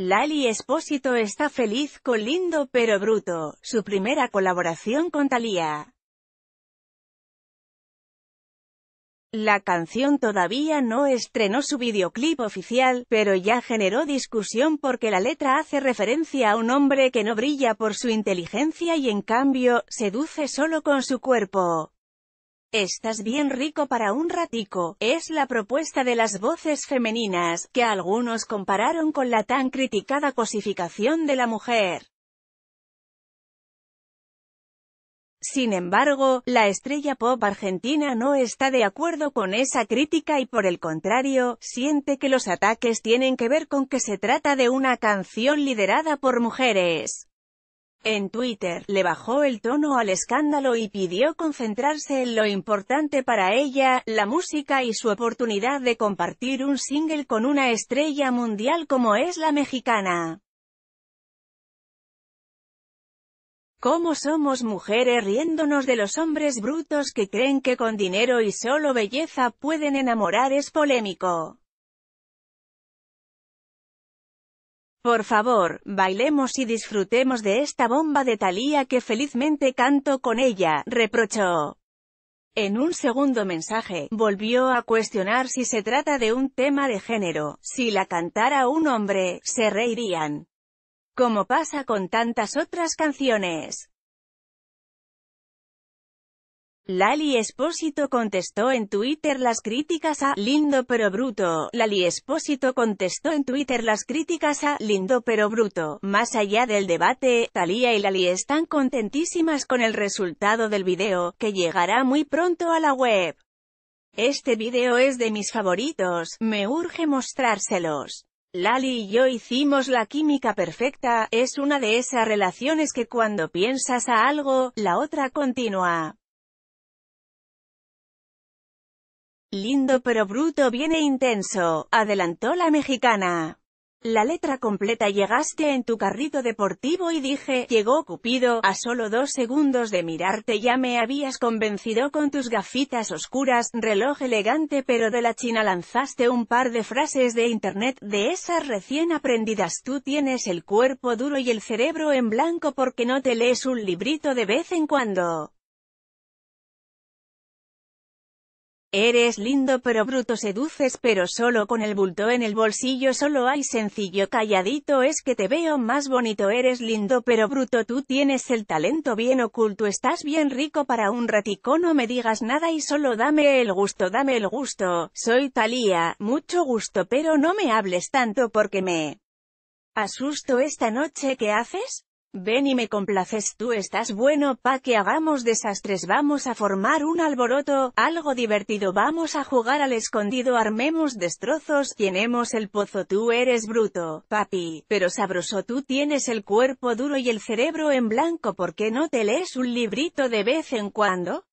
Lali Espósito está feliz con Lindo pero Bruto, su primera colaboración con Thalía. La canción todavía no estrenó su videoclip oficial, pero ya generó discusión porque la letra hace referencia a un hombre que no brilla por su inteligencia y en cambio, seduce solo con su cuerpo. Estás bien rico para un ratico, es la propuesta de las voces femeninas, que algunos compararon con la tan criticada cosificación de la mujer. Sin embargo, la estrella pop argentina no está de acuerdo con esa crítica y por el contrario, siente que los ataques tienen que ver con que se trata de una canción liderada por mujeres. En Twitter, le bajó el tono al escándalo y pidió concentrarse en lo importante para ella, la música y su oportunidad de compartir un single con una estrella mundial como es la mexicana. ¿Cómo somos mujeres riéndonos de los hombres brutos que creen que con dinero y solo belleza pueden enamorar es polémico? Por favor, bailemos y disfrutemos de esta bomba de Thalía que felizmente canto con ella, reprochó. En un segundo mensaje, volvió a cuestionar si se trata de un tema de género, si la cantara un hombre, se reirían. Como pasa con tantas otras canciones. Lali Espósito contestó en Twitter las críticas a «Lindo pero bruto». Lali Espósito contestó en Twitter las críticas a «Lindo pero bruto». Más allá del debate, Talía y Lali están contentísimas con el resultado del video, que llegará muy pronto a la web. Este video es de mis favoritos, me urge mostrárselos. Lali y yo hicimos la química perfecta, es una de esas relaciones que cuando piensas a algo, la otra continúa. Lindo pero bruto viene intenso, adelantó la mexicana. La letra completa llegaste en tu carrito deportivo y dije, llegó Cupido, a solo dos segundos de mirarte ya me habías convencido con tus gafitas oscuras, reloj elegante pero de la China lanzaste un par de frases de internet, de esas recién aprendidas tú tienes el cuerpo duro y el cerebro en blanco porque no te lees un librito de vez en cuando. Eres lindo pero bruto seduces pero solo con el bulto en el bolsillo solo hay sencillo calladito es que te veo más bonito eres lindo pero bruto tú tienes el talento bien oculto estás bien rico para un ratico no me digas nada y solo dame el gusto dame el gusto, soy Talía, mucho gusto pero no me hables tanto porque me asusto esta noche ¿qué haces? Ven y me complaces tú estás bueno pa que hagamos desastres vamos a formar un alboroto, algo divertido vamos a jugar al escondido armemos destrozos, tenemos el pozo tú eres bruto, papi, pero sabroso tú tienes el cuerpo duro y el cerebro en blanco ¿por qué no te lees un librito de vez en cuando?